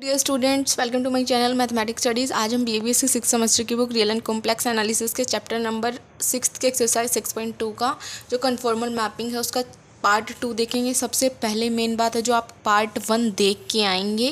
dear students welcome to my channel mathematics studies आज हम BABS की सिक्स सेमेस्टर की book real and complex analysis के chapter number six के exercise six point two का जो कन्फॉर्मल मैपिंग है उसका पार्ट टू देखेंगे सबसे पहले मेन बात है जो आप पार्ट वन देख के आएंगे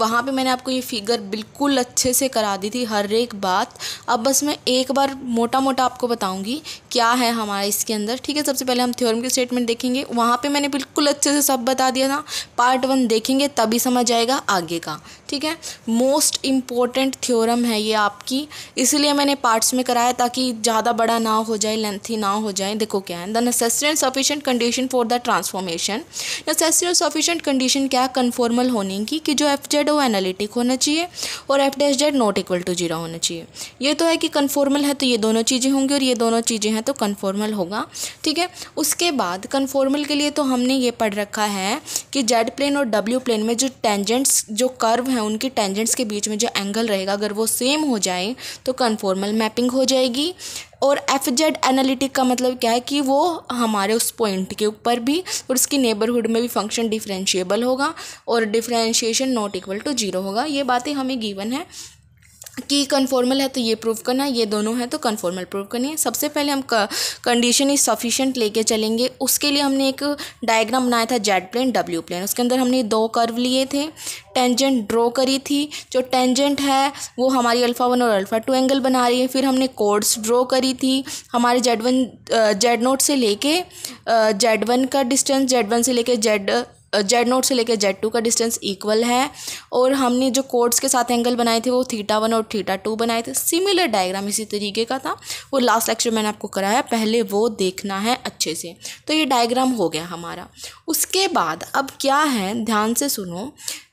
वहाँ पे मैंने आपको ये फिगर बिल्कुल अच्छे से करा दी थी हर एक बात अब बस मैं एक बार मोटा मोटा आपको बताऊँगी क्या है हमारा इसके अंदर ठीक है सबसे पहले हम थ्योरम के स्टेटमेंट देखेंगे वहाँ पर मैंने बिल्कुल अच्छे से सब बता दिया था पार्ट वन देखेंगे तभी समझ आएगा आगे का ठीक है मोस्ट इम्पॉर्टेंट थ्योरम है ये आपकी इसलिए मैंने पार्ट्स में कराया ताकि ज़्यादा बड़ा ना हो जाए लेंथी ना हो जाए देखो क्या है the necessary and sufficient condition for for the transformation necessary और सफिशेंट कंडीशन क्या कन्फॉर्मल होने की कि जो एफ जेड वो एनालिटिक होना चाहिए और F dash Z not equal to zero होना चाहिए ये तो है कि कन्फॉर्मल है तो ये दोनों चीज़ें होंगी और ये दोनों चीज़ें हैं तो कन्फॉर्मल होगा ठीक है उसके बाद कन्फॉर्मल के लिए तो हमने ये पढ़ रखा है कि जेड प्लेन और डब्ल्यू प्लेन में जो टेंजेंट्स जो कर्व हैं उनकी टेंजेंट्स के बीच में जो एंगल रहेगा अगर वो सेम हो जाए तो कन्फॉर्मल मैपिंग हो जाएगी और एफ जेड एनालिटिक का मतलब क्या है कि वो हमारे उस पॉइंट के ऊपर भी और उसकी नेबरहुड में भी फंक्शन डिफ्रेंशिएबल होगा और differentiation not equal to zero होगा ये बातें हमें गिवन है कि कन्फॉर्मल है तो ये प्रूव करना है ये दोनों है तो कन्फॉर्मल प्रूव करनी है सबसे पहले हम कंडीशन इज सफिशेंट लेके चलेंगे उसके लिए हमने एक डायग्राम बनाया था जेड प्लेन डब्ल्यू प्लेन उसके अंदर हमने दो कर्व लिए थे टेंजेंट ड्रॉ करी थी जो टेंजेंट है वो हमारी अल्फ़ा वन और अल्फ़ा टू एंगल बना रही है फिर हमने कोड्स ड्रॉ करी थी हमारे जेड वन जेड नोट से लेके जेड वन का डिस्टेंस जेड वन से लेके जेड जेड नोट से लेकर जेड टू का डिस्टेंस इक्वल है और हमने जो कोड्स के साथ एंगल बनाए थे वो थीटा वन और थीटा टू बनाए थे सिमिलर डायग्राम इसी तरीके का था वो लास्ट लेक्चर मैंने आपको कराया पहले वो देखना है अच्छे से तो ये डायग्राम हो गया हमारा उसके बाद अब क्या है ध्यान से सुनो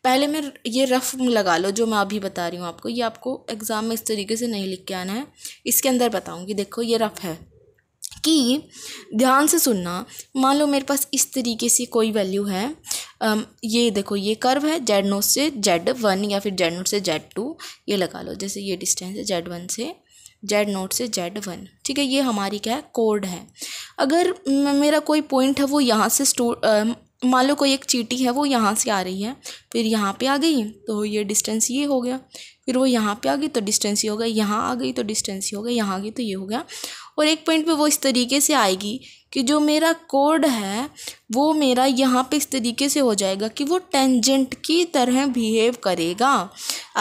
पहले मैं ये रफ लगा लो जो मैं अभी बता रही हूँ आपको ये आपको एग्ज़ाम में इस तरीके से नहीं लिख के आना है इसके अंदर बताऊँगी देखो ये रफ है कि ध्यान से सुनना मान लो मेरे पास इस तरीके से कोई वैल्यू है ये देखो ये कर्व है जेड नोट से जेड वन या फिर जेड नोट से जेड टू ये लगा लो जैसे ये डिस्टेंस है जेड वन से जेड नोट से जेड वन ठीक है ये हमारी क्या है कोड है अगर मेरा कोई पॉइंट है वो यहाँ से स्टो मान लो कोई एक चीटी है वो यहाँ से आ रही है फिर यहाँ पे आ गई तो ये डिस्टेंस ये हो गया फिर वो यहाँ पे आ गई तो डिस्टेंस ये हो गया यहाँ आ गई तो डिस्टेंस ये हो गया यहाँ आ गई तो ये हो गया और एक पॉइंट पे वो इस तरीके से आएगी कि जो मेरा कोड है वो मेरा यहाँ पे इस तरीके से हो जाएगा कि वो टेंजेंट की तरह बिहेव करेगा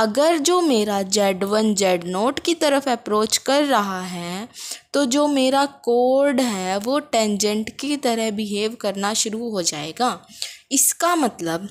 अगर जो मेरा जेड वन जेड नोट की तरफ अप्रोच कर रहा है तो जो मेरा कोड है वो टेंजेंट की तरह बिहेव करना शुरू हो जाएगा इसका मतलब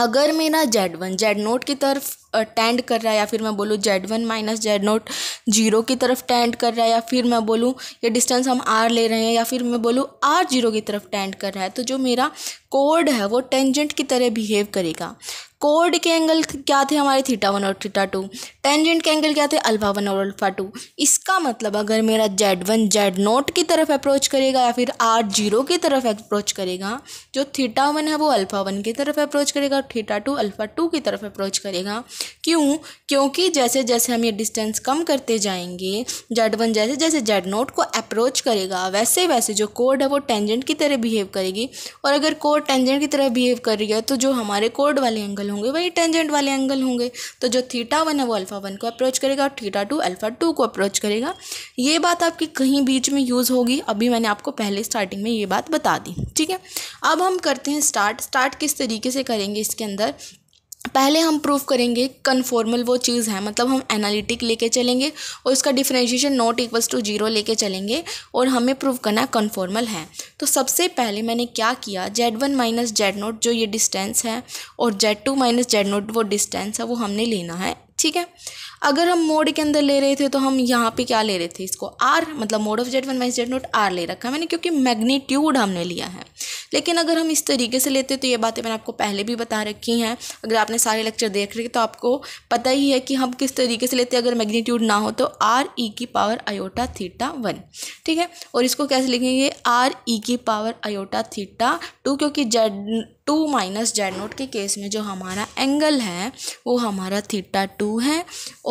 अगर मेरा जेड वन जेड नोट की तरफ टेंड कर रहा है या फिर मैं बोलूँ Z one minus Z naught zero की तरफ टेंड कर रहा है या फिर मैं बोलूँ ये डिस्टेंस हम आर ले रहे हैं या फिर मैं बोलूँ आर जीरो की तरफ टेंड कर रहा है तो जो मेरा कोड है वो टेंजेंट की तरह बिहेव करेगा कोड के एंगल क्या थे हमारे थीटा वन और थीटा टू टेंजेंट के एंगल क्या थे अल्फा वन और अल्फा टू इसका मतलब अगर मेरा जेड वन जेड नोट की तरफ अप्रोच करेगा या फिर आर जीरो की तरफ अप्रोच करेगा जो थीटा वन है वो अल्फा वन की तरफ अप्रोच करेगा और थीटा टू अल्फा टू की तरफ अप्रोच करेगा क्यों क्योंकि जैसे जैसे हम ये डिस्टेंस कम करते जाएंगे जेड वन जैसे जैसे जेड नोट को अप्रोच करेगा वैसे वैसे जो कोड है वो टेंजेंट की तरह बिहेव करेगी और अगर कोड टेंजेंट की तरह बिहेव कर रही है तो जो हमारे कोड वाले एंगल होंगे वही टेंजेंट वाले एंगल होंगे तो जो थीटा वन है वो अल्फ़ा वन को अप्रोच करेगा और थीटा टू अल्फ़ा टू को अप्रोच करेगा ये बात आपकी कहीं बीच में यूज़ होगी अभी मैंने आपको पहले स्टार्टिंग में ये बात बता दी ठीक है अब हम करते हैं स्टार्ट स्टार्ट किस तरीके से करेंगे इसके अंदर पहले हम प्रूफ करेंगे कन्फॉर्मल वो चीज़ है मतलब हम एनालिटिक लेके चलेंगे और उसका differentiation not equals to zero लेके चलेंगे और हमें प्रूफ करना कन्फॉर्मल है तो सबसे पहले मैंने क्या किया Z one minus Z naught जो ये डिस्टेंस है और Z two minus Z naught वो डिस्टेंस है वो हमने लेना है ठीक है अगर हम मोड के अंदर ले रहे थे तो हम यहाँ पे क्या ले रहे थे इसको आर मतलब mod of Z one minus Z naught R ले रखा है मैंने क्योंकि मैग्नीट्यूड हमने लिया है लेकिन अगर हम इस तरीके से लेते तो ये बातें मैंने आपको पहले भी बता रखी हैं अगर आपने सारे लेक्चर देख रखे तो आपको पता ही है कि हम किस तरीके से लेते अगर मैग्नीट्यूड ना हो तो आर ई e की पावर अयोटा थीटा वन ठीक है और इसको कैसे लिखेंगे आर ई e की पावर आयोटा थीटा टू क्योंकि Z two minus Z naught के केस में जो हमारा एंगल है वो हमारा थीटा टू है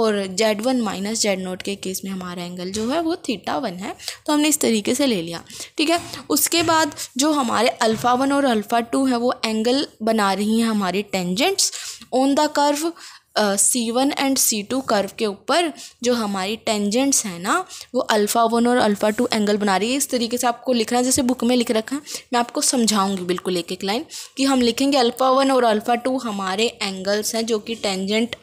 और Z one minus Z naught के केस में हमारा एंगल जो है वो थीटा वन है तो हमने इस तरीके से ले लिया ठीक है उसके बाद जो हमारे अल्फ़ा वन और अल्फ़ा टू है वो एंगल बना रही हैं हमारी tangents on the curve C one and C two curve के ऊपर जो हमारी टेंजेंट्स हैं ना वो अल्फ़ा वन और अल्फ़ा टू एंगल बना रही है इस तरीके से आपको लिखना है जैसे बुक में लिख रखा है मैं आपको समझाऊंगी बिल्कुल एक एक लाइन कि हम लिखेंगे अल्फ़ा वन और अल्फ़ा टू हमारे एंगल्स हैं जो कि टेंजेंट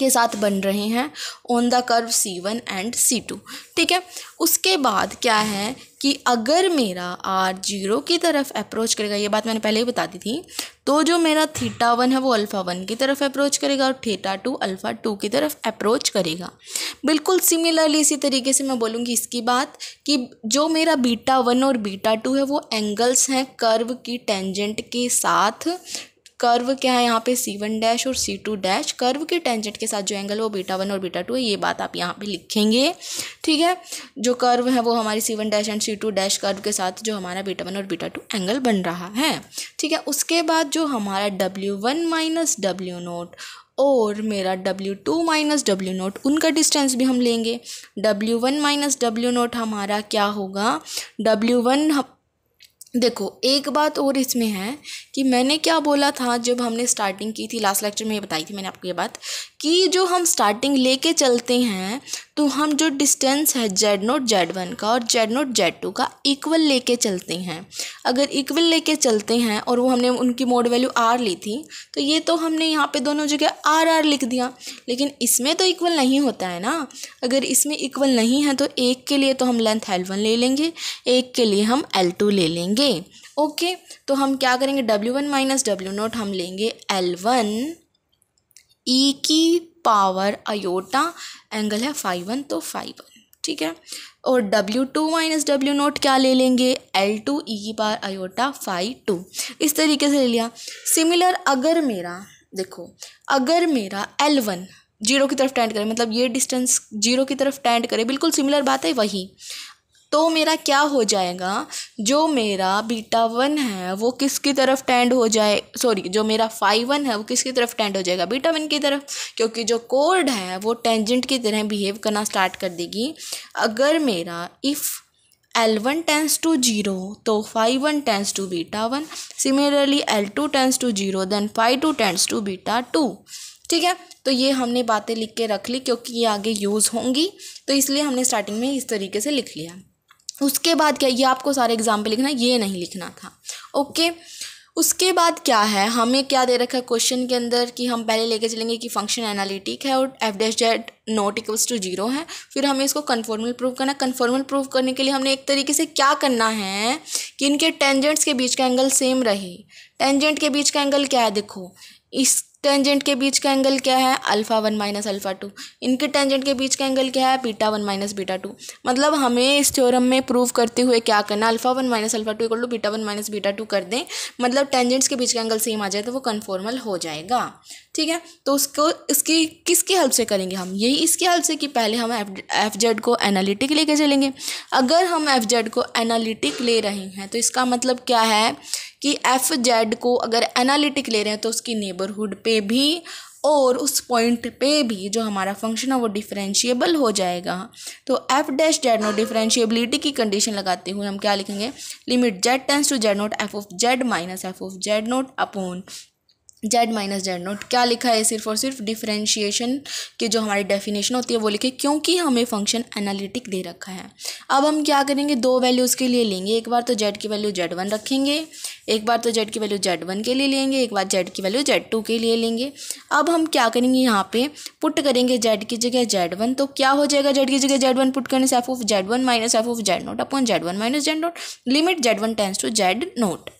के साथ बन रहे हैं on the curve C one and C two ठीक है उसके बाद क्या है कि अगर मेरा आर जीरो की तरफ अप्रोच करेगा ये बात मैंने पहले ही बता दी थी तो जो मेरा थीटा वन है वो अल्फ़ा वन की तरफ अप्रोच करेगा और थीटा टू अल्फ़ा टू की तरफ अप्रोच करेगा बिल्कुल सिमिलरली इसी तरीके से मैं बोलूँगी इसकी बात कि जो मेरा बीटा वन और बीटा टू है वो एंगल्स हैं कर्व की टेंजेंट के साथ कर्व क्या है यहाँ पे सी वन डैश और सी टू डैश कर्व के टेंजेंट के साथ जो एंगल है वो बीटा वन और बीटा टू है ये बात आप यहाँ पे लिखेंगे ठीक है जो कर्व है वो हमारी C one dash and C two dash curve के साथ जो हमारा बीटा वन और बीटा टू एंगल बन रहा है ठीक है उसके बाद जो हमारा W one minus W naught और मेरा W two minus W naught उनका डिस्टेंस भी हम लेंगे W one minus W naught हमारा क्या होगा डब्ल्यू वन देखो एक बात और इसमें है कि मैंने क्या बोला था जब हमने स्टार्टिंग की थी लास्ट लेक्चर में ये बताई थी मैंने आपको ये बात कि जो हम स्टार्टिंग लेके चलते हैं तो हम जो डिस्टेंस है जेड नोट जेड वन का और जेड नोट जेड टू का इक्वल लेके चलते हैं अगर इक्वल लेके चलते हैं और वो हमने उनकी मोड वैल्यू आर ली थी तो ये तो हमने यहाँ पे दोनों जगह आर आर लिख दिया लेकिन इसमें तो इक्वल नहीं होता है ना अगर इसमें इक्वल नहीं है तो एक के लिए तो हम लेंथ एल वन ले लेंगे एक के लिए हम एल टू ले लेंगे ओके तो हम क्या करेंगे W one minus W naught हम लेंगे एल वन ई की पावर अयोटा एंगल है फाइव वन तो फाइव वन ठीक है और W two minus W naught क्या ले लेंगे एल टू ई की पावर अयोटा फाइव टू इस तरीके से ले लिया सिमिलर अगर मेरा देखो अगर मेरा एल वन जीरो की तरफ टेंड करे मतलब ये डिस्टेंस जीरो की तरफ टेंड करे बिल्कुल सिमिलर बात है वही तो मेरा क्या हो जाएगा जो मेरा बीटा वन है वो किसकी तरफ टेंड हो जाए सॉरी जो मेरा फाइव वन है वो किसकी तरफ टेंड हो जाएगा बीटा वन की तरफ क्योंकि जो कोर्ड है वो टेंजेंट की तरह बिहेव करना स्टार्ट कर देगी अगर मेरा if L one tends to zero तो phi one tends to beta one similarly L two tends to zero then phi two tends to beta two ठीक है तो ये हमने बातें लिख के रख ली क्योंकि ये आगे यूज़ होंगी तो इसलिए हमने स्टार्टिंग में इस तरीके से लिख लिया उसके बाद क्या ये आपको सारे एग्जाम्पल लिखना ये नहीं लिखना था ओके उसके बाद क्या है हमें क्या दे रखा है क्वेश्चन के अंदर कि हम पहले लेके चलेंगे कि फंक्शन एनालिटिक है और F dash Z naught equals to zero है फिर हमें इसको कन्फॉर्मल प्रूव करना कन्फॉर्मल प्रूव करने के लिए हमने एक तरीके से क्या करना है कि इनके टेंजेंट्स के बीच का एंगल सेम रहे टेंजेंट के बीच का एंगल क्या है देखो इस टेंजेंट के बीच का एंगल क्या है alpha one minus alpha two इनके टेंजेंट के बीच का एंगल क्या है beta one minus beta two मतलब हमें इस थ्योरम में प्रूव करते हुए क्या करना alpha one minus alpha two equal to beta one minus beta two कर दें मतलब टेंजेंट्स के बीच का एंगल सेम आ जाए तो वो कन्फॉर्मल हो जाएगा ठीक है तो उसको इसकी किसकी हेल्प से करेंगे हम यही इसकी हेल्प से कि पहले हम एफ जेड को एनालिटिक लेके चलेंगे अगर हम एफ जेड को एनालिटिक ले रहे हैं तो इसका मतलब क्या है कि एफ जेड को अगर एनालिटिक ले रहे हैं तो उसकी नेबरहुड पे भी और उस पॉइंट पे भी जो हमारा फंक्शन है वो डिफरेंशिएबल हो जाएगा तो F dash Z naught differentiability की कंडीशन लगाते हुए हम क्या लिखेंगे limit Z tends to Z naught F of Z minus F of Z naught upon Z minus Z naught क्या लिखा है सिर्फ और सिर्फ डिफरेंशिएशन की जो हमारी डेफिनेशन होती है वो लिखे क्योंकि हमें फंक्शन एनालिटिक दे रखा है अब हम क्या करेंगे दो वैल्यूज़ के लिए लेंगे एक बार तो जेड की वैल्यू जेड वन रखेंगे एक बार तो जेड की वैल्यू जेड वन के लिए लेंगे एक बार जेड की वैल्यू जेड टू के लिए लेंगे अब हम क्या करेंगे यहाँ पे पुट करेंगे जेड की जगह जेड वन तो क्या हो जाएगा जेड की जगह जेड वन पुट करने से F of Z one minus F of Z naught upon Z one minus Z naught limit Z one tends to Z naught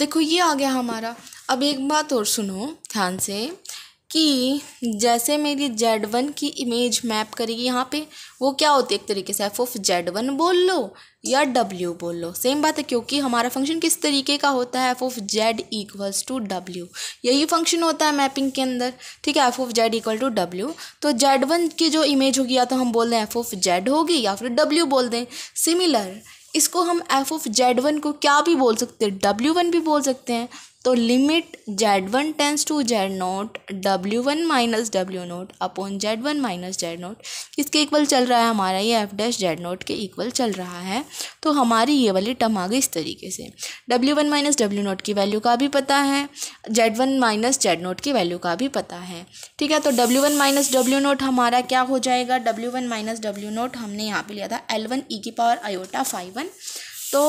देखो ये आ गया हमारा अब एक बात और सुनो ध्यान से कि जैसे मेरी जेड वन की इमेज मैप करेगी यहाँ पे वो क्या होती है एक तरीके से एफ ऑफ जेड वन बोल लो या डब्ल्यू बोल लो सेम बात है क्योंकि हमारा फंक्शन किस तरीके का होता है F of Z equals to W यही फंक्शन होता है मैपिंग के अंदर ठीक है F of Z equal to W तो जेड वन की जो इमेज होगी या तो हम बोल दें एफ ऑफ जेड होगी या फिर डब्ल्यू बोल दें सिमिलर इसको हम एफ ऑफ जेड वन को क्या भी बोल सकते हैं डब्ल्यू वन भी बोल सकते हैं तो limit Z one tends to Z naught W one minus W naught upon Z one minus Z naught इसके इक्वल चल रहा है हमारा ये एफ डैश जेड नोट के इक्वल चल रहा है तो हमारी ये वाली टर्म आ गई इस तरीके से W one minus W naught की वैल्यू का भी पता है Z one minus Z naught की वैल्यू का भी पता है ठीक है तो W one minus W naught हमारा क्या हो जाएगा W one minus W naught हमने यहाँ पे लिया था एल वन ई की पावर आयोटा फाइव वन तो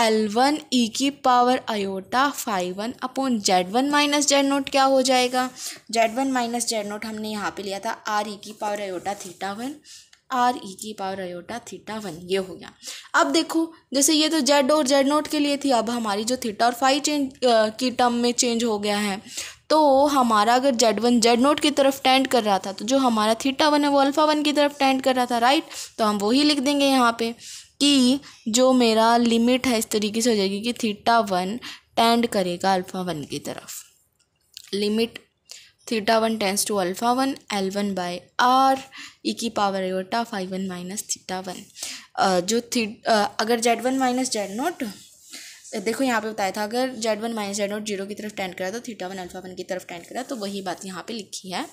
एल वन ई की power iota phi one upon Z one minus Z naught क्या हो जाएगा Z one minus Z naught हमने यहाँ पे लिया था आर ई e की power iota theta one R E की पावर आयोटा थीटा वन ये हो गया अब देखो जैसे ये तो जेड और जेड नोट के लिए थी अब हमारी जो थीटा और फाइव चेंज की टर्म में चेंज हो गया है तो हमारा अगर जेड वन जेड नोट की तरफ टेंड कर रहा था तो जो हमारा थीटा वन है वो अल्फ़ा वन की तरफ टेंड कर रहा था राइट तो हम वही लिख देंगे यहाँ पे कि जो मेरा लिमिट है इस तरीके से हो जाएगी कि थीटा वन टेंड करेगा अल्फ़ा वन की तरफ limit theta one tends to alpha one L one by R E की power eta phi one minus theta one जो थी अगर Z one minus Z naught देखो यहाँ पे बताया था अगर Z one minus Z naught zero की तरफ टेंड करा तो थीटा वन अल्फा वन की तरफ टेंड करा तो वही बात यहाँ पे लिखी है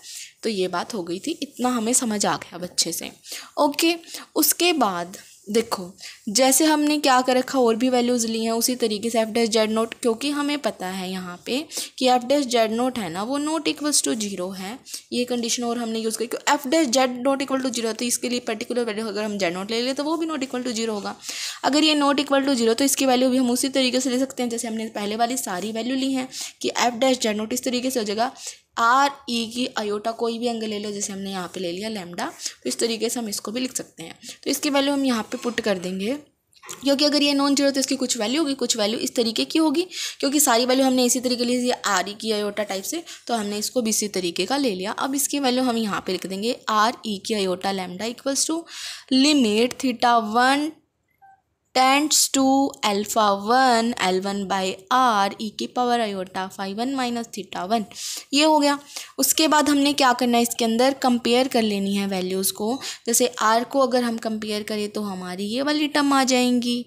तो ये बात हो गई थी इतना हमें समझ आ गया अब अच्छे से ओके उसके बाद देखो जैसे हमने क्या कर रखा और भी वैल्यूज़ ली हैं उसी तरीके से एफ डैश जेड नोट क्योंकि हमें पता है यहाँ पे कि एफ डैश जेड नोट है ना वो नोट इक्वल्स टू जीरो है ये कंडीशन और हमने यूज़ करी क्योंकि F dash Z naught equal to zero तो इसके लिए पर्टिकुलर वैल्यू अगर हम जेड नोट ले लें तो वो भी नोट इक्वल टू जीरो होगा अगर ये नोट इक्वल टू जीरो तो इसकी वैल्यू भी हम उसी तरीके से ले सकते हैं जैसे हमने पहले वाली सारी वैल्यू ली है कि एफ डैश जेड नोट इस तरीके से हो जाएगा आर ई की आयोटा कोई भी एंगल ले लो जैसे हमने यहाँ पे ले लिया लेमडा तो इस तरीके से हम इसको भी लिख सकते हैं तो इसकी वैल्यू हम यहाँ पे पुट कर देंगे क्योंकि अगर ये नॉन जीरो तो इसकी कुछ वैल्यू होगी कुछ वैल्यू इस तरीके की होगी क्योंकि सारी वैल्यू हमने इसी तरीके ली थी आर ई की आयोटा टाइप से तो हमने इसको भी इसी तरीके का ले लिया अब इसकी वैल्यू हम यहाँ पे लिख देंगे आर ई की iota lambda equals to limit theta one tends to alpha 1 one by R E की power iota phi one minus theta one ये हो गया उसके बाद हमने क्या करना है इसके अंदर कंपेयर कर लेनी है वैल्यूज़ को जैसे आर को अगर हम कंपेयर करें तो हमारी ये वाली टर्म आ जाएंगी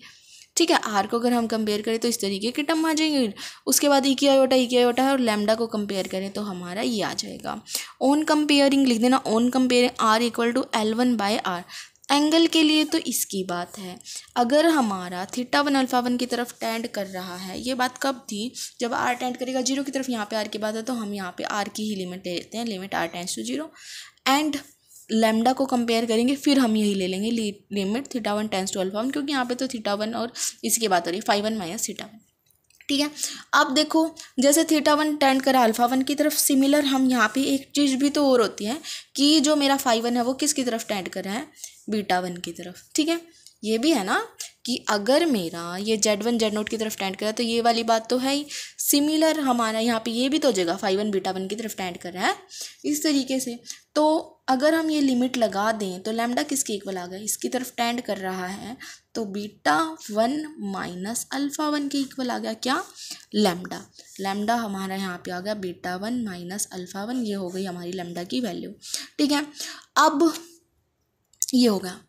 ठीक है आर को अगर हम कंपेयर करें तो इस तरीके की टर्म आ जाएंगे उसके बाद ई e की आयोटा ई e की आयोटा है और लैमडा को कंपेयर करें तो हमारा ये आ जाएगा ओन कंपेयरिंग लिख देना on comparing R equal to L one by R angle के लिए तो इसकी बात है अगर हमारा थीटा वन अल्फ़ा वन की तरफ टेंड कर रहा है ये बात कब थी जब आर टेंड करेगा जीरो की तरफ यहाँ पे आर की बात है तो हम यहाँ पे आर की ही लिमिट ले लेते हैं limit R tends to zero and lambda को कंपेयर करेंगे फिर हम यही ले लेंगे limit theta one tends to alpha one क्योंकि यहाँ पे तो थीटा वन और इसकी बात हो रही है phi one minus theta one ठीक है अब देखो जैसे थीटा वन टेंड करा अल्फा वन की तरफ सिमिलर हम यहाँ पे एक चीज़ भी तो और होती है कि जो मेरा फाइव वन है वो किसकी तरफ टेंड कर रहा है बीटा वन की तरफ ठीक है ये भी है ना कि अगर मेरा ये जेड वन जेड नोट की तरफ टेंड कर रहा है तो ये वाली बात तो है ही सिमिलर हमारा यहाँ पे ये भी तो जगह फाइव वन बीटा वन की तरफ टेंड कर रहा है इस तरीके से तो अगर हम ये लिमिट लगा दें तो लैमडा किसके इक्वल आ गए इसकी तरफ टेंड कर रहा है तो beta one minus alpha one के इक्वल आ गया क्या लैमडा लैमडा हमारा यहाँ पे आ गया beta one minus alpha one ये हो गई हमारी लैमडा की वैल्यू ठीक है अब ये हो गया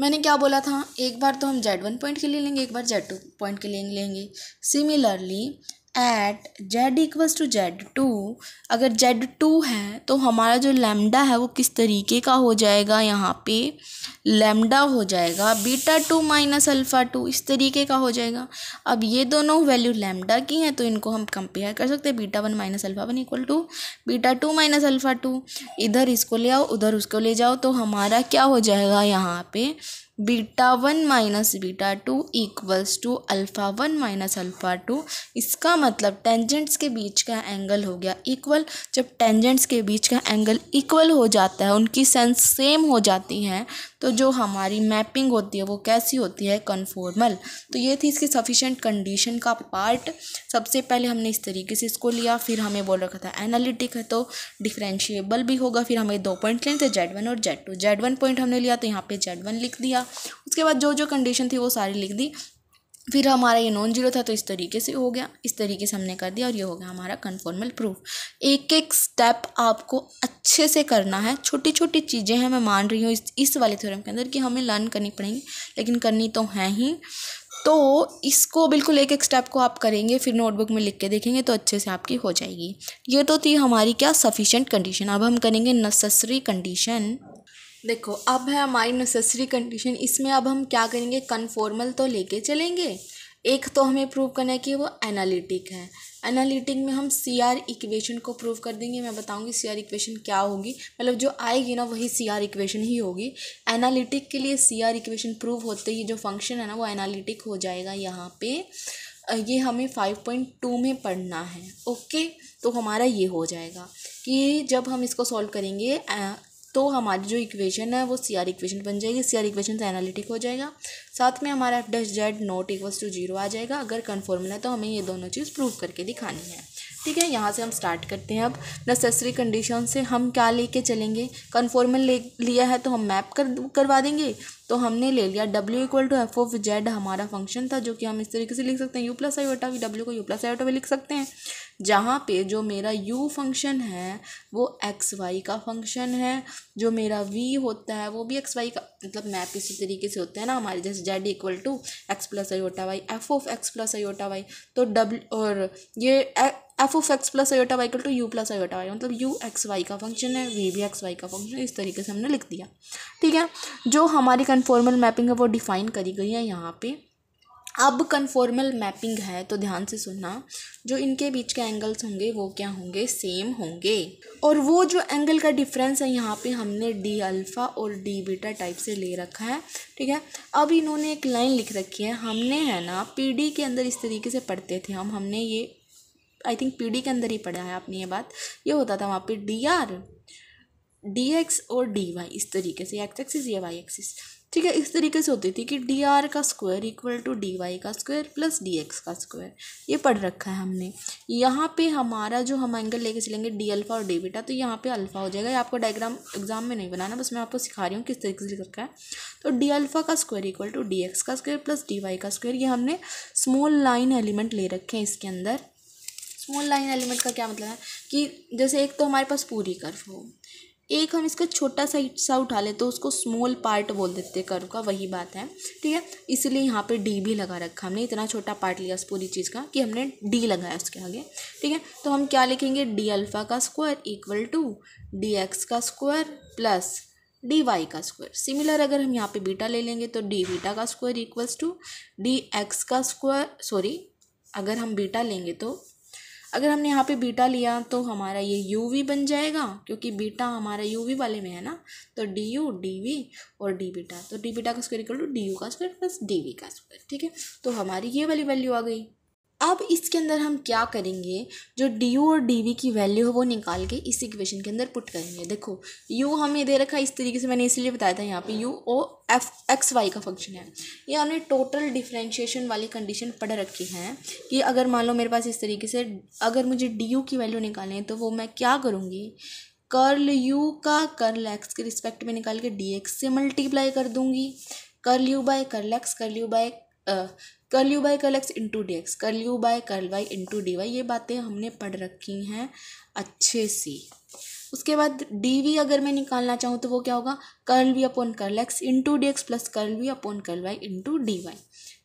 मैंने क्या बोला था एक बार तो हम जेड वन पॉइंट के लिए लेंगे एक बार जेड टू पॉइंट के लिए लेंगे similarly at Z equals to Z two अगर जेड टू है तो हमारा जो लेमडा है वो किस तरीके का हो जाएगा यहाँ पे लेमडा हो जाएगा beta two minus alpha two इस तरीके का हो जाएगा अब ये दोनों वैल्यू लेमडा की हैं तो इनको हम कंपेयर कर सकते हैं beta one minus alpha one equal to beta two minus alpha two इधर इसको ले आओ उधर उसको ले जाओ तो हमारा क्या हो जाएगा यहाँ पर beta one minus beta two equals to alpha one minus alpha two इसका मतलब टेंजेंट्स के बीच का एंगल हो गया इक्वल जब टेंजेंट्स के बीच का एंगल इक्वल हो जाता है उनकी सेंस सेम हो जाती हैं तो जो हमारी मैपिंग होती है वो कैसी होती है कन्फॉर्मल तो ये थी इसकी सफिशेंट कंडीशन का पार्ट सबसे पहले हमने इस तरीके से इसको लिया फिर हमें बोल रखा था एनालिटिक है तो डिफ्रेंशिएबल भी होगा फिर हमें दो पॉइंट लेने थे जेड वन और Z two Z one point हमने लिया तो यहाँ पे जेड वन लिख दिया उसके बाद जो जो कंडीशन थी वो सारी लिख दी फिर हमारा ये नॉन जीरो था तो इस तरीके से हो गया इस तरीके से हमने कर दिया और ये हो गया हमारा कन्फॉर्मल प्रूफ एक एक स्टेप आपको अच्छे से करना है छोटी छोटी चीज़ें हैं मैं मान रही हूँ इस इस वाले थ्योरम के अंदर कि हमें लर्न करनी पड़ेंगी लेकिन करनी तो है ही तो इसको बिल्कुल एक एक स्टेप को आप करेंगे फिर नोटबुक में लिख के देखेंगे तो अच्छे से आपकी हो जाएगी ये तो थी हमारी क्या सफिशेंट कंडीशन अब हम करेंगे नेसेसरी कंडीशन देखो अब है हमारी नेसेसरी कंडीशन इसमें अब हम क्या करेंगे कन्फॉर्मल तो लेके चलेंगे एक तो हमें प्रूव करना है कि वो एनालिटिक है एनालिटिक में हम सी आर इक्वेशन को प्रूव कर देंगे मैं बताऊंगी सी आर इक्वेशन क्या होगी मतलब जो आएगी ना वही सी आर इक्वेशन ही होगी एनालिटिक के लिए सी आर इक्वेशन प्रूव होते ही जो फंक्शन है ना वो एनालिटिक हो जाएगा यहाँ पे ये हमें फाइव पॉइंट टू में पढ़ना है ओके तो हमारा ये हो जाएगा कि जब हम इसको सॉल्व करेंगे तो हमारी जो इक्वेशन है वो सी आर इक्वेशन बन जाएगी सी आर इक्वेशन से एनालिटिक हो जाएगा साथ में हमारा F dash Z naught equals to zero आ जाएगा अगर कन्फॉर्मूला है तो हमें ये दोनों चीज़ प्रूव करके दिखानी है ठीक है यहाँ से हम स्टार्ट करते हैं अब नेसेसरी कंडीशन से हम क्या लेके चलेंगे कन्फॉर्मल ले लिया है तो हम मैप कर करवा देंगे तो हमने ले लिया W equal to F of Z हमारा फंक्शन था जो कि हम इस तरीके से लिख सकते हैं you plus iota V W को यू प्लस आई वटा लिख सकते हैं जहाँ पे जो मेरा u फंक्शन है वो एक्स वाई का फंक्शन है जो मेरा v होता है वो भी एक्स वाई का मतलब मैप इसी तरीके से होता है ना हमारे जैसे Z equal to X plus I Y F of X plus I Y तो डब्ल्यू और ये F of X plus iota Y to U plus iota Y मतलब यू एक्स वाई का फंक्शन है वी भी एक्स वाई का function है इस तरीके से हमने लिख दिया ठीक है जो हमारी कन्फॉर्मल मैपिंग है वो डिफाइन करी गई है यहाँ पे अब कन्फॉर्मल मैपिंग है तो ध्यान से सुनना जो इनके बीच के एंगल्स होंगे वो क्या होंगे सेम होंगे और वो जो एंगल का डिफरेंस है यहाँ पे हमने डी अल्फ़ा और डी बीटा टाइप से ले रखा है ठीक है अब इन्होंने एक लाइन लिख रखी है हमने है ना पीडी के अंदर इस तरीके से पढ़ते थे हम हमने ये आई थिंक पीडी के अंदर ही पढ़ा है आपने ये बात ये होता था वहाँ पे डी आर डी एक्स और डी वाई इस तरीके से एक्स एक्सिस या वाई एक्सिस ठीक है इस तरीके से होती थी कि डी आर का square equal to D Y का स्क्वायर प्लस डी एक्स का स्क्वायर ये पढ़ रखा है हमने यहाँ पे हमारा जो हम एंगल लेके चलेंगे डी अल्फ़ा और डी बीटा तो यहाँ पे अल्फ़ा हो जाएगा ये आपको डायग्राम एग्जाम में नहीं बनाना बस मैं आपको सिखा रही हूँ किस तरीके से लिख रखा है तो डी अल्फ़ा का square equal to D X का स्क्वायर प्लस डी वाई का स्क्वायर ये हमने स्मॉल लाइन एलिमेंट ले रखे हैं इसके अंदर स्मॉल लाइन एलिमेंट का क्या मतलब है कि जैसे एक तो हमारे पास पूरी कर्व हो एक हम इसका छोटा सा हिस्सा उठा ले तो उसको स्मॉल पार्ट बोल देते कर्व का वही बात है ठीक है इसलिए यहाँ पे डी भी लगा रखा हमने इतना छोटा पार्ट लिया उस पूरी चीज़ का कि हमने डी लगाया उसके आगे ठीक है तो हम क्या लिखेंगे डी अल्फ़ा का square equal to D X का स्क्वायर प्लस डी वाई का स्क्वायर सिमिलर अगर हम यहाँ पे बीटा ले लेंगे तो डी बीटा का square equals to D X का स्क्वायर सॉरी अगर हम बीटा लेंगे तो अगर हमने यहाँ पे बीटा लिया तो हमारा ये यू वी बन जाएगा क्योंकि बीटा हमारा यू वी वाले में है ना तो डी यू डी वी और डी बीटा तो डी बीटा का square equal to D U का स्क्वायर प्लस डी वी का स्क्वायर ठीक है तो हमारी ये वाली वैल्यू आ गई अब इसके अंदर हम क्या करेंगे जो डी यू और डी वी की वैल्यू है वो निकाल के इस इक्वेशन के अंदर पुट करेंगे देखो यू हमें दे रखा है इस तरीके से मैंने इसलिए बताया था यहाँ पे U of X Y का फंक्शन है ये हमने टोटल डिफ्रेंशिएशन वाली कंडीशन पढ़ रखी है कि अगर मान लो मेरे पास इस तरीके से अगर मुझे डी यू की वैल्यू निकालें तो वो मैं क्या करूँगी कर्ल यू का कर्ल एक्स के रिस्पेक्ट में निकाल के डी एक्स से मल्टीप्लाई कर दूँगी curl U by curl X curl U by curl U by curl X into D X curl U by curl Y into D Y ये बातें हमने पढ़ रखी हैं अच्छे से उसके बाद डी वी अगर मैं निकालना चाहूँ तो वो क्या होगा curl V upon curl X into D X plus curl V upon curl Y into D Y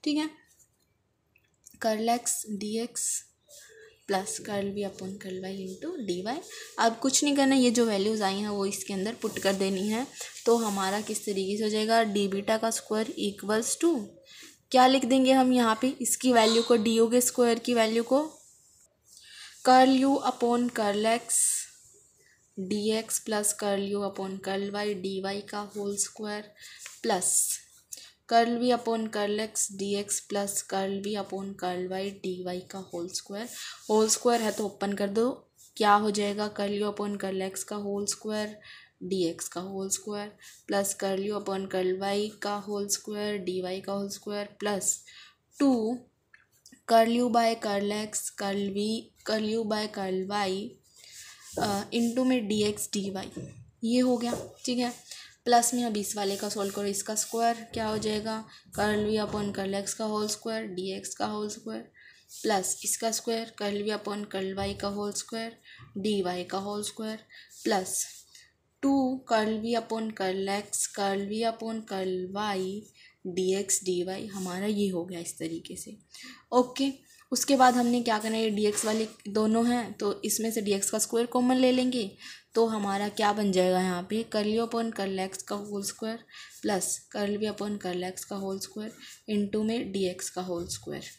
ठीक है curl X D X plus curl V upon curl Y into D Y अब कुछ नहीं करना ये जो वैल्यूज़ आई हैं वो इसके अंदर पुट कर देनी है तो हमारा किस तरीके से हो जाएगा डी बीटा का स्क्वायर इक्वल्स टू क्या लिख देंगे हम यहाँ पे इसकी वैल्यू को डी के स्क्वायर की वैल्यू को curl U upon curl X D X plus curl U upon curl Y D Y का whole square plus curl V upon curl X D X plus curl V upon curl Y D Y का whole square whole square है तो open कर दो क्या हो जाएगा curl U upon curl X का होल स्क्वायर डी एक्स का होल स्क्वायर प्लस कर लियो अपॉन कर वाई का होल स्क्वायर डी वाई का whole square plus two curl U by curl X curl V curl U by curl Y into में D X D Y ये हो गया ठीक है plus में अब इस वाले का सॉल्व करो इसका स्क्वायर क्या हो जाएगा curl V upon curl X का होल स्क्वायर डी एक्स का होल स्क्वायर प्लस इसका square curl V upon curl Y का होल स्क्वायर डी वाई का whole square plus two curl V upon curl X curl V upon curl Y D X D Y हमारा ये हो गया इस तरीके से ओके उसके बाद हमने क्या करना है ये डी एक्स वाले दोनों हैं तो इसमें से डी एक्स का स्क्वायर कॉमन ले लेंगे तो हमारा क्या बन जाएगा यहाँ पे कर्ली अपॉन कर्ल एक्स का whole square plus curl V upon curl X का होल स्क्वायर टू में डी एक्स का होल स्क्वायर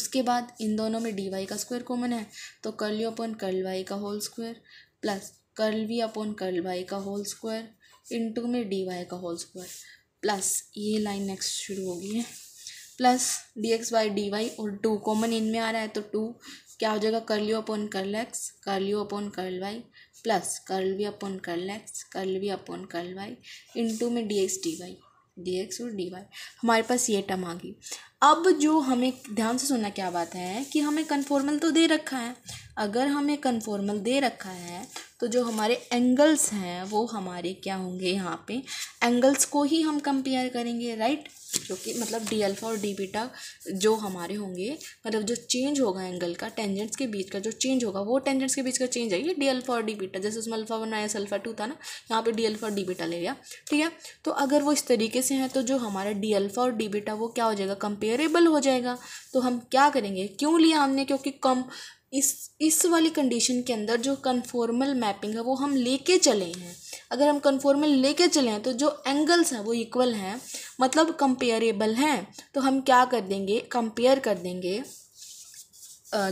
उसके बाद इन दोनों में डी वाई का स्क्वायर कॉमन है तो कर्ली अपॉन कर्ल वाई का whole square plus curl V upon curl Y का होल स्क्वायर टू में डी वाई का होल स्क्वायर प्लस ये लाइन नेक्स्ट शुरू होगी है plus D X Y D Y और टू कॉमन इनमें आ रहा है तो टू क्या हो जाएगा curl u upon curl X curl u upon curl Y plus curl V upon curl X curl V upon curl Y two में D X D Y D X और डी वाई हमारे पास ये टर्म आ गई अब जो हमें ध्यान से सुनना क्या बात है कि हमें कन्फॉर्मल तो दे रखा है अगर हमें कन्फॉर्मल दे रखा है तो जो हमारे एंगल्स हैं वो हमारे क्या होंगे यहाँ पे एंगल्स को ही हम कंपेयर करेंगे राइट जो कि मतलब डी अल्फ़ा और डी बीटा जो हमारे होंगे मतलब जो चेंज होगा एंगल का टेंजेंट्स के बीच का जो चेंज होगा वो टेंजेंट्स के बीच का चेंज है ये डी अल्फ़ा और डी बीटा जैसे उसमें अल्फ़ा वन आया अल्फ़ा टू था ना यहाँ पे डी अल्फ़ा और डी बीटा ले लिया ठीक है तो अगर वो इस तरीके से हैं तो जो हमारा डी अल्फ़ा और डी बीटा वो क्या हो जाएगा कंपेरेबल हो जाएगा तो हम क्या करेंगे क्यों लिया हमने क्योंकि कम इस इस वाली कंडीशन के अंदर जो कन्फॉर्मल मैपिंग है वो हम लेके चले हैं अगर हम कन्फॉर्मल लेके चलें तो जो एंगल्स हैं वो इक्वल हैं मतलब कंपेयरेबल हैं तो हम क्या कर देंगे कंपेयर कर देंगे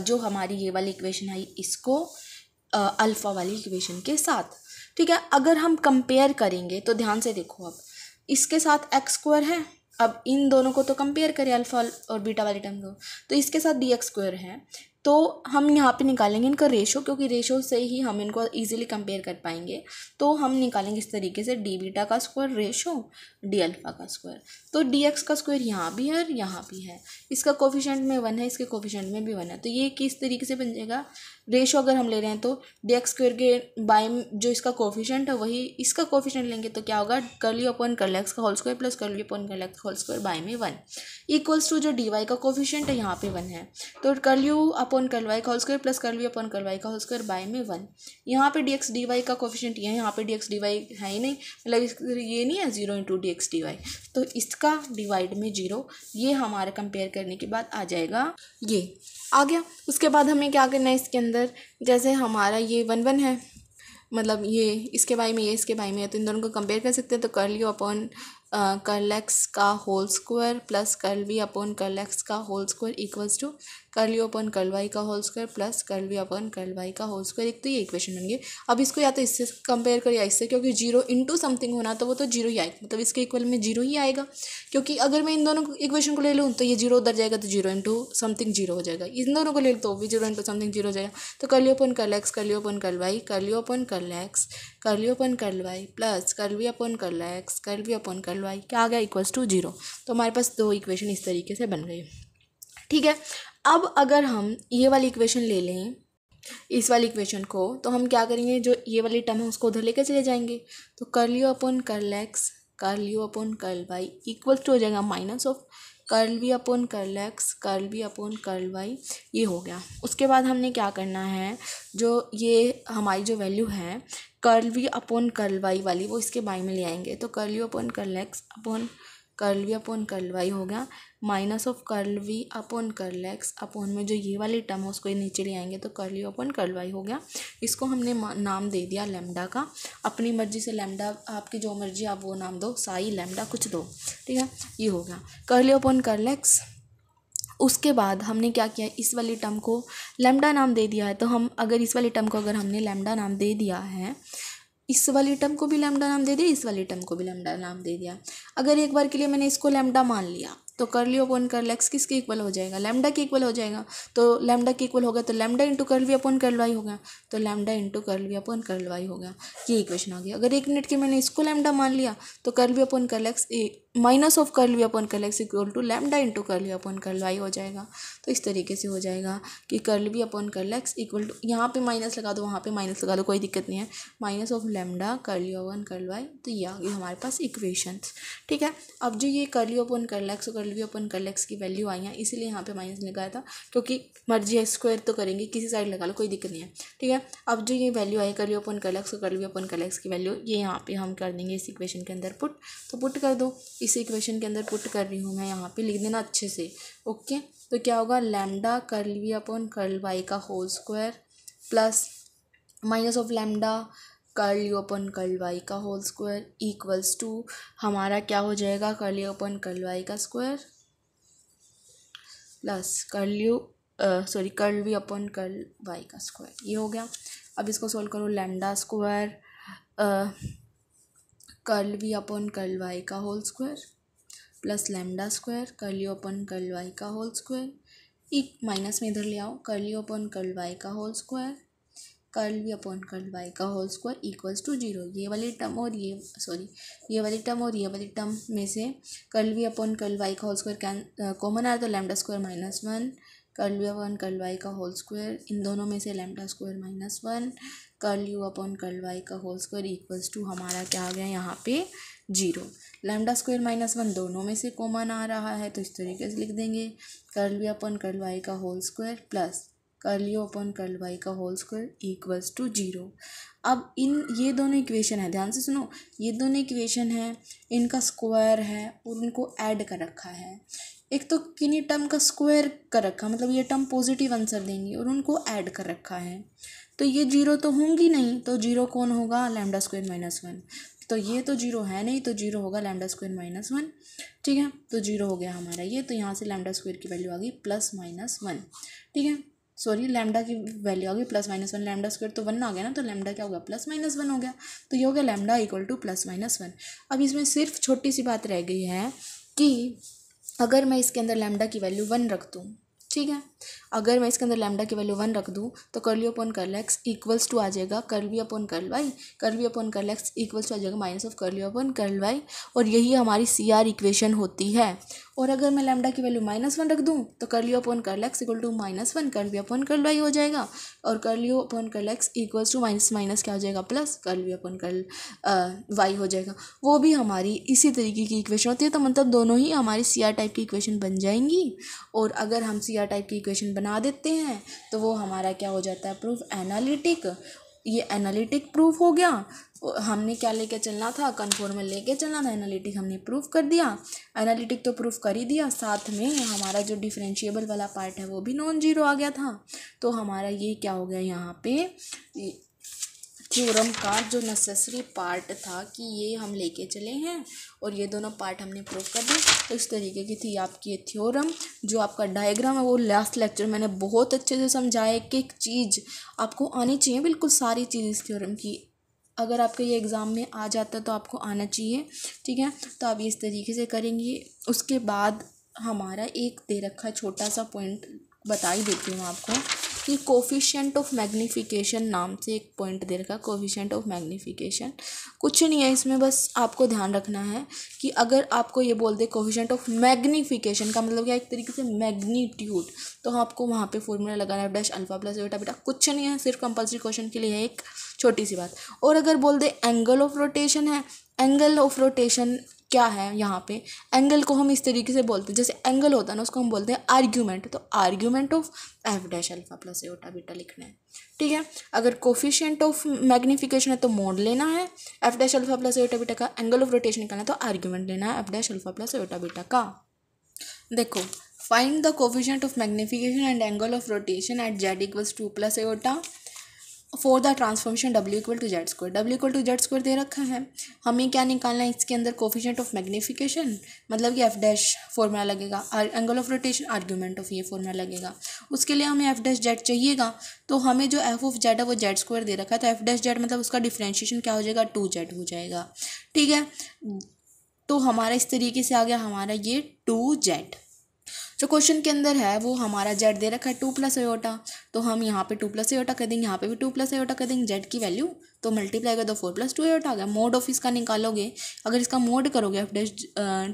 जो हमारी ये वाली इक्वेशन है इसको अल्फ़ा वाली इक्वेशन के साथ ठीक है अगर हम कंपेयर करेंगे तो ध्यान से देखो अब इसके साथ एक्स स्क्वायर है अब इन दोनों को तो कंपेयर करें अल्फ़ा और बीटा वाले टर्म को तो इसके साथ डी एक्स स्क्वायर है तो हम यहाँ पे निकालेंगे इनका रेशो क्योंकि रेशो से ही हम इनको इजीली कंपेयर कर पाएंगे तो हम निकालेंगे इस तरीके से डी बीटा का स्क्वायर रेशो डी अल्फ़ा का स्क्वायर तो डी एक्स का स्क्वायर यहाँ भी है और यहाँ भी है इसका कोफिशेंट में वन है इसके कोफिशेंट में भी वन है तो ये किस तरीके से बन जाएगा रेशो अगर हम ले रहे हैं तो डी एक्स स्क्र के बाय जो इसका कोफिशेंट है वही इसका कोफिशेंट लेंगे तो क्या होगा करली ओपन कर एक्स का होल स्क्वायर प्लस करली अपन करल का होल स्क्वायर बाय में वन इक्वल्स टू जो डी वाई का कोफिशेंट है यहाँ पे वन है तो कर्ल्यू अपन वाई का whole square plus curl u upon Y का होल स्क्वायर बाय में वन यहाँ पे डी एक्स डी वाई का कोफिशेंट ये है यहाँ पे डी एक्स डी वाई है ही नहीं मतलब ये नहीं है zero into D X D Y तो इसका डिवाइड में जीरो ये हमारा कंपेयर करने के बाद आ जाएगा ये आ गया उसके बाद हमें क्या करना है इसके अंदर अंदर जैसे हमारा ये वन वन है मतलब ये इसके बाई में ये इसके बाई में है तो इन दोनों को कंपेयर कर सकते हैं तो curl U upon curl X का whole square plus curl V upon curl X का whole square equals to curly upon curl Y का whole square plus curl V upon curl Y का होल स्क्वायर एक तो ये equation बन गई अब इसको या तो इससे कंपेयर करिए इससे क्योंकि जीरो इंटू समथिंग होना तो वो तो जीरो ही आएगा मतलब इसके इक्वल में जीरो ही आएगा क्योंकि अगर मैं इन दोनों इक्वेशन को ले लूँ तो ये जीरो उधर जाएगा तो जीरो इंटू समथिंग जीरो हो जाएगा इन दोनों को ले तो भी जीरो इंटू समथिंग जीरो हो जाएगा तो curly upon curl X curly upon curl Y curl upon curl X curly upon curl Y plus curl V upon curl X curl V upon curl Y क्या आ गया equals to zero तो हमारे पास दो equation इस तरीके से बन गई ठीक है अब अगर हम ये वाली इक्वेशन ले लें इस वाली इक्वेशन को तो हम क्या करेंगे जो ये वाली टर्म है उसको उधर लेकर चले जाएंगे तो कर लियो अपन कर्ल एक्स कर लियो upon curl Y equal to हो जाएगा minus of curl V upon curl X curl V upon curl Y ये हो गया उसके बाद हमने क्या करना है जो ये हमारी जो वैल्यू है curl V upon curl Y वाली वो इसके बाई में ले आएंगे तो कर लियो upon curl X upon curl V upon curl Y हो गया minus of curl V upon curl X upon में जो ये वाली टर्म है उसको ये नीचे ले आएंगे तो curl U upon curl Y हो गया इसको हमने नाम दे दिया लेमडा का अपनी मर्जी से लेमडा आपकी जो मर्जी आप वो नाम दो साई लेमडा कुछ दो ठीक है ये हो गया curl U upon curl X उसके बाद हमने क्या किया इस वाली टर्म को लेमडा नाम दे दिया है तो हम अगर इस वाली टर्म को अगर हमने लेमडा नाम दे दिया है इस वाली टर्म को भी लैमडा नाम दे दिया इस वाली टर्म को भी लैमडा नाम दे दिया अगर एक बार के लिए मैंने इसको लैमडा मान लिया तो लियो अपन कर लेक्स किसके इक्वल हो जाएगा लैमडा के इक्वल हो जाएगा तो लैमडा के इक्वल होगा तो लैमडा इंटू कर लिया अपन कर्ल हो होगा तो लैमडा इंटू कर लिया अपन कर्ल हो होगा ये इक्वेशन हो गया अगर एक मिनट के मैंने इसको लैमडा मान लिया तो कर वी अपन कर लेक्स माइनस ऑफ कर लिया upon curl X equal to lambda into कर लिया अपन कर्ल वाई हो जाएगा तो इस तरीके से हो जाएगा कि कर्ल भी upon curl X equal to यहाँ पे माइनस लगा दो वहाँ पे माइनस लगा दो कोई दिक्कत नहीं है minus of lambda curl upon curl Y तो ये आ गई हमारे पास इक्वेशन ठीक है अब जो ये कर लियो अपन कर्ल एक्स और कर्ल अपन कर्ल एक्स की वैल्यू आई है इसीलिए यहाँ पे माइनस लगाया था क्योंकि मर्जी है स्क्वायर तो करेंगे किसी साइड लगा लो कोई दिक्कत नहीं है ठीक है अब जो ये वैल्यू आई कर लियो अपन कर्ल एक्स और कर्ल अपन कर्ल एक्स की वैल्यू ये यहाँ पे हम कर देंगे इस इक्वेशन के अंदर पुट तो पुट कर दो इस इक्वेशन के अंदर पुट कर रही हूँ मैं यहाँ पे लिख देना अच्छे से ओके तो क्या होगा lambda curl V upon curl Y का whole square plus minus of lambda curl U upon curl Y का होल स्क्वायर इक्वल्स टू हमारा क्या हो जाएगा curl U upon curl Y का square plus curl U sorry curl V upon curl Y का square ये हो गया अब इसको सॉल्व करो lambda square curl V upon curl Y का whole square plus lambda square curl U upon curl Y का होल स्क्वायर एक माइनस में इधर ले आओ curl U upon curl Y का whole square curl V upon curl Y का whole square equals to zero ये वाली टर्म और ये सॉरी ये वाली टर्म और ये वाली टर्म में से curl V upon curl Y का होल स्क्वायर कैन कॉमन आर तो lambda square minus one curl V upon curl Y का होल स्क्वायर इन दोनों में से lambda square minus one curl U upon curl Y का होल स्क्वायर इक्वल्स टू हमारा क्या आ गया यहाँ पे zero lambda square minus one दोनों में से कॉमन आ रहा है तो इस तरीके से लिख देंगे curl U upon curl Y का whole square plus curl U upon curl Y का whole square equals to zero अब इन ये दोनों इक्वेशन है ध्यान से सुनो ये दोनों इक्वेशन है इनका स्क्वायर है और उनको ऐड कर रखा है एक तो किन्हीं टर्म का स्क्वायर कर रखा मतलब ये टर्म पॉजिटिव आंसर देंगी और उनको ऐड कर रखा है तो ये जीरो तो होंगी नहीं तो जीरो कौन होगा लैमडा स्क्वायर माइनस वन तो ये तो जीरो है नहीं तो जीरो होगा लैमडा स्क्वायर माइनस वन ठीक है तो जीरो हो गया हमारा ये तो यहाँ से लैमडा स्क्वायर की वैल्यू आ गई प्लस माइनस वन ठीक है सॉरी लैमडा की वैल्यू आ गई plus minus one lambda square तो वन आ गया ना तो लैमडा क्या होगा प्लस माइनस वन हो गया तो ये हो गया lambda equal to plus minus one अब इसमें सिर्फ छोटी सी बात रह गई है कि अगर मैं इसके अंदर लैमडा की वैल्यू वन रख दूँ ठीक है अगर मैं इसके अंदर लैमडा की वैल्यू वन रख दूँ तो curly upon curl X equals to आ जाएगा curl v upon curl Y curl v upon curl X equals to आ जाएगा minus of curly upon curl Y और यही हमारी सी आर इक्वेशन होती है और अगर मैं लैमडा की वैल्यू माइनस वन रख दूँ तो लियो अपॉन कर लैक्स इक्वल टू माइनस वन कर लियो अपॉन कर वाई हो जाएगा और लियो अपॉन कर लैक्स इक्वल टू माइनस माइनस क्या हो जाएगा प्लस कर लियो अपॉन कर वाई हो जाएगा वो भी हमारी इसी तरीके की इक्वेशन होती है तो मतलब दोनों ही हमारी सी आर टाइप की इक्वेशन बन जाएंगी और अगर हम सी आर टाइप की इक्वेशन बना देते हैं तो वो हमारा क्या हो जाता है प्रूफ एनालिटिक ये एनालिटिक प्रूफ हो गया हमने क्या लेके चलना था में लेके चलना था एनालिटिक हमने प्रूफ कर दिया एनालिटिक तो प्रूफ कर ही दिया साथ में हमारा जो डिफ्रेंशिएबल वाला पार्ट है वो भी नॉन जीरो आ गया था तो हमारा ये क्या हो गया यहाँ पे थ्योरम का जो नेसेसरी पार्ट था कि ये हम लेके चले हैं और ये दोनों पार्ट हमने प्रूव कर दिए तो इस तरीके की थी आपकी ये थ्योरम जो आपका डायग्राम है वो लास्ट लेक्चर मैंने बहुत अच्छे से समझाया कि एक चीज़ आपको आनी चाहिए बिल्कुल सारी चीज़ इस थ्योरम की अगर आपके ये एग्ज़ाम में आ जाता है तो आपको आना चाहिए ठीक है तो आप इस तरीके से करेंगे उसके बाद हमारा एक दे रखा छोटा सा पॉइंट बता ही देती हूँ आपको कि कोफिशेंट ऑफ मैग्नीफिकेशन नाम से एक पॉइंट दे रखा कोफिशेंट ऑफ मैग्नीफिकेशन कुछ नहीं है इसमें बस आपको ध्यान रखना है कि अगर आपको ये बोल दे कोफिशेंट ऑफ मैग्नीफिकेशन का मतलब क्या एक तरीके से मैग्नीट्यूड तो आपको वहाँ पे फॉर्मूला लगाना है डैश अल्फा प्लस बेटा बेटा कुछ नहीं है सिर्फ कंपल्सरी क्वेश्चन के लिए एक छोटी सी बात और अगर बोल दे एंगल ऑफ रोटेशन है एंगल ऑफ रोटेशन क्या है यहाँ पे एंगल को हम इस तरीके से बोलते हैं जैसे एंगल होता है ना उसको हम बोलते हैं आर्ग्यूमेंट तो argument of F dash alpha plus eta beta लिखना है ठीक है अगर कोफिशियंट ऑफ मैग्निफिकेशन है तो मोड लेना है F dash alpha plus eta beta का एंगल ऑफ रोटेशन निकालना है तो आर्ग्यूमेंट लेना है F dash alpha plus eta beta का देखो find the coefficient of magnification and angle of rotation at Z equals to plus eta for the transformation W equal to Z square W equal to Z square दे रखा है हमें क्या निकालना है इसके अंदर कोफिशेंट ऑफ मैग्नीफिकेशन मतलब कि एफ डैश फॉर्मूला लगेगा angle of rotation argument of ये फॉर्मूला लगेगा उसके लिए हमें एफ डैश जेड चाहिएगा तो हमें जो एफ ऑफ जेड है वो जेड स्क्वायर दे रखा है तो एफ डैश जेड मतलब उसका डिफ्रेंशिएशन क्या हो जाएगा टू जेड हो जाएगा ठीक है तो हमारा इस तरीके से आ गया हमारा ये टू जेड जो क्वेश्चन के अंदर है वो हमारा जेड दे रखा है टू प्लस एयोटा तो हम यहाँ पे टू प्लस एयोटा कर देंगे यहाँ पे भी टू प्लस एयोटा कर देंगे जेड की वैल्यू तो मल्टीप्लाई कर दो फोर प्लस टू एयोटा आ गया मोड ऑफ इसका निकालोगे अगर इसका मोड करोगे F dash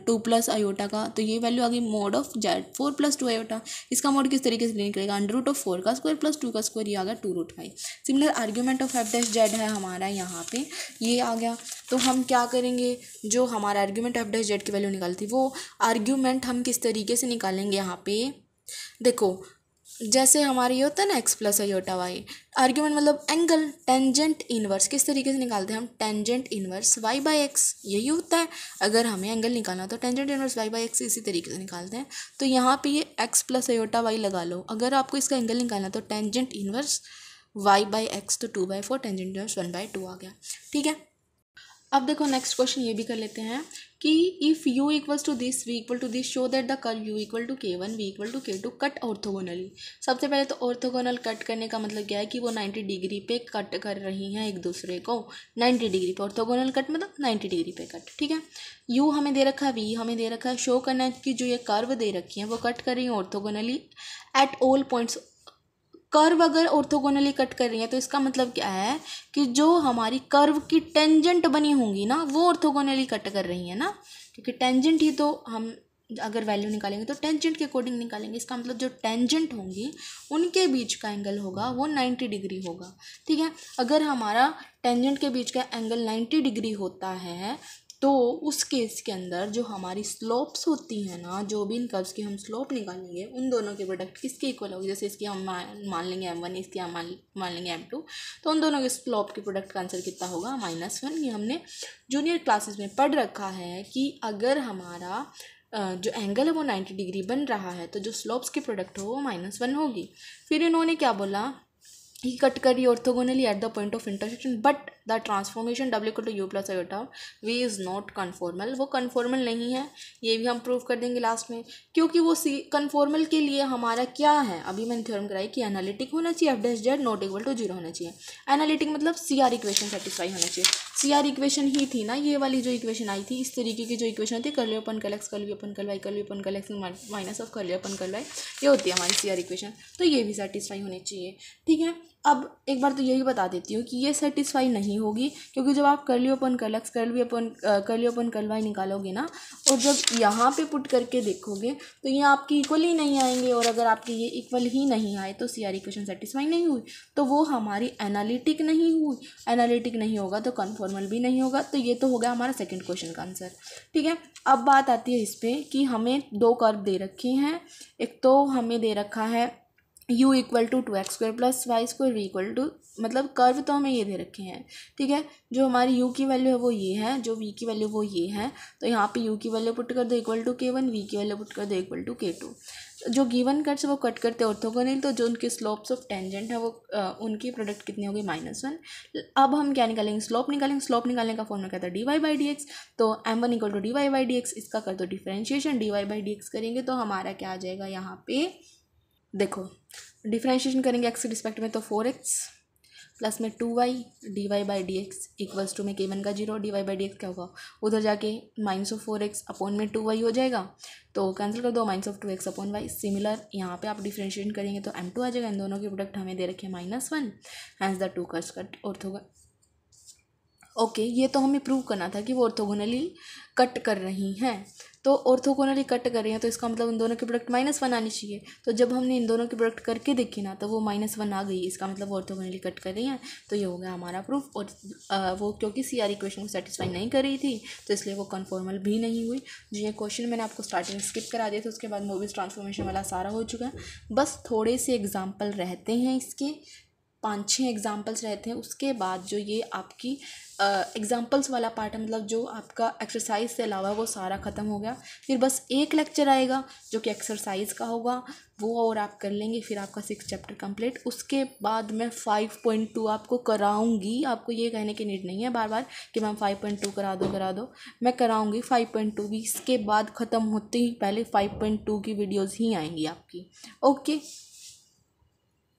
two plus iota का तो ये वैल्यू आ गई mod of Z four plus two iota इसका मोड किस तरीके से निकलेगा अंडर रूट ऑफ फोर का स्क्वायर प्लस टू का स्क्वायर ये आ गया two root five similar argument of F dash Z है हमारा यहाँ पे ये आ गया तो हम क्या करेंगे जो हमारा आर्ग्यूमेंट एफ डैश जेड की वैल्यू निकालती वो आर्ग्यूमेंट हम किस तरीके से निकालेंगे यहाँ पे देखो जैसे हमारे ये होता है ना X plus iota Y argument मतलब एंगल टेंजेंट इनवर्स किस तरीके से निकालते हैं हम tangent inverse Y by X यही होता है अगर हमें एंगल निकालना हो तो tangent inverse Y by X इसी तरीके से निकालते हैं तो यहाँ पे ये एक्स प्लस आयोटा वाई लगा लो अगर आपको इसका एंगल निकालना तो tangent inverse Y by X तो two by four tangent inverse one by two आ गया ठीक है अब देखो नेक्स्ट क्वेश्चन ये भी कर लेते हैं कि if U equals to this V equal to this show that the curve U equal to K one V equal to K two cut orthogonally सबसे पहले तो ऑर्थोगोनल कट करने का मतलब क्या है कि वो नाइन्टी डिग्री पे कट कर रही हैं एक दूसरे को नाइन्टी डिग्री पे ऑर्थोगोनल कट मतलब नाइन्टी डिग्री पे कट ठीक है यू हमें दे रखा है वी हमें दे रखा है शो करना है कि जो ये कर्व दे रखी है वो कट कर रही हैं orthogonally at all points curve अगर ऑर्थोगोनली कट कर रही है तो इसका मतलब क्या है कि जो हमारी कर्व की टेंजेंट बनी होंगी ना वो ऑर्थोगोनली कट कर रही है ना क्योंकि टेंजेंट ही तो हम अगर वैल्यू निकालेंगे तो टेंजेंट के अकॉर्डिंग निकालेंगे इसका मतलब जो टेंजेंट होंगी उनके बीच का एंगल होगा वो नाइन्टी डिग्री होगा ठीक है अगर हमारा टेंजेंट के बीच का एंगल नाइन्टी डिग्री होता है तो उस केस के अंदर जो हमारी स्लोप्स होती हैं ना जो भी इन कर्व्स की हम स्लोप निकालेंगे उन दोनों के प्रोडक्ट किसके इक्वल होगी जैसे इसकी हम मान लेंगे एम वन इसकी हम मान लेंगे एम टू तो उन दोनों के स्लोप के प्रोडक्ट का आंसर कितना होगा माइनस वन ये हमने जूनियर क्लासेस में पढ़ रखा है कि अगर हमारा जो एंगल है वो नाइन्टी डिग्री बन रहा है तो जो स्लोप्स के प्रोडक्ट हो वो माइनस वन होगी फिर इन्होंने क्या बोला ही कट करी orthogonally at the point of intersection but the transformation W को two U plus iota V is not conformal वो कन्फॉर्मल नहीं है ये भी हम प्रूव कर देंगे लास्ट में क्योंकि वो सी कन्फॉर्मल के लिए हमारा क्या है अभी मैंने थ्योरम कराई कि एनालिटिक होना चाहिए F dash Z not equal to zero होना चाहिए एनालिटिक मतलब सी आर इक्वेशन सेटिस्फाई होना चाहिए सी आर इक्वेशन ही थी ना ये वाली जो इक्वेशन आई थी इस तरीके की जो इक्वेशन होती है कर लियो अपन कलेक्स कर लियो अपन करवाई कर लियो अपन कलेक्स माइनस ऑफ कर लियो अपन करवाई ये होती है हमारी सी आर इक्वेशन तो ये भी सेटिस्फाई होनी चाहिए ठीक है अब एक बार तो यही बता देती हूँ कि ये सेटिस्फाई नहीं होगी क्योंकि जब आप कर्ली ओपन कर्लक्स करली ओपन कर्ली ओपन करवाई निकालोगे ना और जब यहाँ पे पुट करके देखोगे तो ये आपकी इक्वल ही नहीं आएंगे और अगर आपके ये इक्वल ही नहीं आए तो सी आर इक्वेशन सेटिस्फाई नहीं हुई तो वो हमारी एनालिटिक नहीं हुई एनालिटिक नहीं होगा तो कन्फॉर्मल भी नहीं होगा तो ये तो हो गया हमारा सेकेंड क्वेश्चन का आंसर ठीक है अब बात आती है इस पर कि हमें दो कर्व दे रखी हैं एक तो हमें दे रखा है U equal to two X square plus Y square V equal to मतलब कर्व तो हमें ये दे रखे हैं ठीक है जो हमारी यू की वैल्यू है वो ये है जो वी की वैल्यू वो ये है तो यहाँ पे यू की वैल्यू पुट कर दो equal to K one V की वैल्यू पुट कर दो इक्वल टू के टू जो गिवन कट्स वो कट करते ऑर्थोगोनल तो जो उनके स्लोप्स ऑफ टेंजेंट है वो आ, उनकी प्रोडक्ट कितनी होगी माइनस वन अब हम क्या निकालेंगे स्लोप निकालेंगे स्लोप निकालने का फॉर्म क्या था D Y by D X तो M one equal to D Y by D X इसका कर दो differentiation D Y by D X करेंगे तो हमारा क्या आ जाएगा यहाँ पे देखो डिफ्रेंशिएशन करेंगे एक्स के रिस्पेक्ट में तो फोर एक्स प्लस में two Y D Y by D X equals to में के वन का zero D Y by D X क्या होगा उधर जाके minus of four X upon में टू वाई हो जाएगा तो कैंसिल कर दो minus of two X upon Y similar यहाँ पे आप डिफ्रेंशिएशन करेंगे तो एम टू आ जाएगा इन दोनों के प्रोडक्ट हमें दे रखे हैं minus one hence the two curves cut और होगा ओके ये तो हमें प्रूव करना था कि वो ऑर्थोगोनली कट कर रही हैं तो ऑर्थोगोनली कट कर रही हैं तो इसका मतलब इन दोनों के प्रोडक्ट माइनस वन आनी चाहिए तो जब हमने इन दोनों के प्रोडक्ट करके देखी ना तो वो माइनस वन आ गई इसका मतलब ऑर्थोगोनली कट कर रही हैं तो ये हो गया हमारा प्रूफ और वो क्योंकि सी आर इक्वेशन को सेटिस्फाई नहीं कर रही थी तो इसलिए वो कन्फॉर्मल भी नहीं हुई जो ये क्वेश्चन मैंने आपको स्टार्टिंग स्किप करा दिया था उसके बाद मूवीज़ ट्रांसफॉर्मेशन वाला सारा हो चुका है बस थोड़े से एग्जाम्पल रहते हैं इसके पाँच छः एग्ज़ाम्पल्स रहते हैं उसके बाद जो ये आपकी एग्ज़ाम्पल्स वाला पार्ट है मतलब जो आपका एक्सरसाइज से अलावा वो सारा ख़त्म हो गया फिर बस एक लेक्चर आएगा जो कि एक्सरसाइज का होगा वो और आप कर लेंगे फिर आपका सिक्स चैप्टर कंप्लीट उसके बाद मैं फाइव पॉइंट टू आपको कराऊंगी आपको ये कहने की नीड नहीं है बार बार कि मैम फाइव पॉइंट टू करा दो करा दो मैं कराऊंगी फाइव पॉइंट टू भी इसके बाद ख़त्म होते ही पहले फाइव पॉइंट टू की वीडियोज़ ही आएंगी आपकी ओके